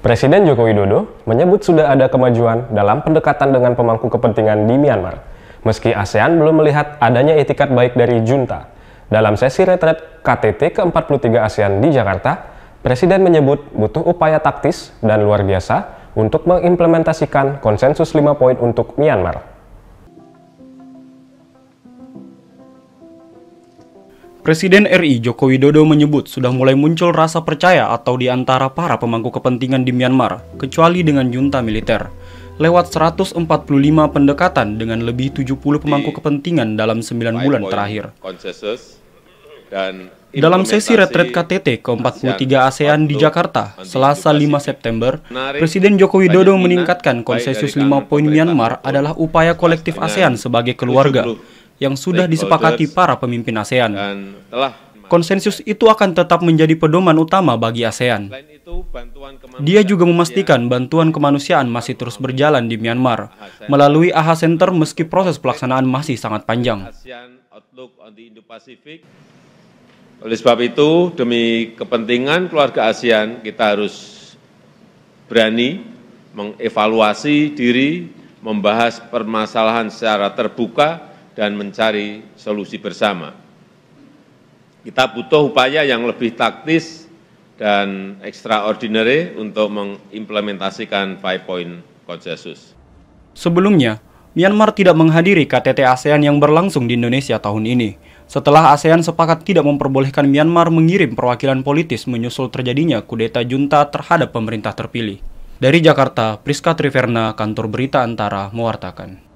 Presiden Joko Widodo menyebut sudah ada kemajuan dalam pendekatan dengan pemangku kepentingan di Myanmar, meski ASEAN belum melihat adanya etikat baik dari junta. Dalam sesi retret KTT ke-43 ASEAN di Jakarta, Presiden menyebut butuh upaya taktis dan luar biasa untuk mengimplementasikan konsensus 5 poin untuk Myanmar. Presiden RI Joko Widodo menyebut sudah mulai muncul rasa percaya atau di antara para pemangku kepentingan di Myanmar, kecuali dengan junta militer. Lewat 145 pendekatan dengan lebih 70 pemangku kepentingan dalam 9 bulan terakhir. Dalam sesi retret KTT ke-43 ASEAN di Jakarta, Selasa 5 September, Presiden Joko Widodo meningkatkan konsensus 5 poin Myanmar adalah upaya kolektif ASEAN sebagai keluarga yang sudah disepakati para pemimpin ASEAN. Konsensus itu akan tetap menjadi pedoman utama bagi ASEAN. Dia juga memastikan bantuan kemanusiaan masih terus berjalan di Myanmar melalui AHA Center meski proses pelaksanaan masih sangat panjang. Oleh sebab itu, demi kepentingan keluarga ASEAN, kita harus berani mengevaluasi diri, membahas permasalahan secara terbuka, dan mencari solusi bersama. Kita butuh upaya yang lebih taktis dan extraordinary untuk mengimplementasikan Five Point Consensus. Sebelumnya, Myanmar tidak menghadiri KTT ASEAN yang berlangsung di Indonesia tahun ini. Setelah ASEAN sepakat tidak memperbolehkan Myanmar mengirim perwakilan politis menyusul terjadinya kudeta junta terhadap pemerintah terpilih. Dari Jakarta, Priska Triverna, Kantor Berita Antara, mewartakan.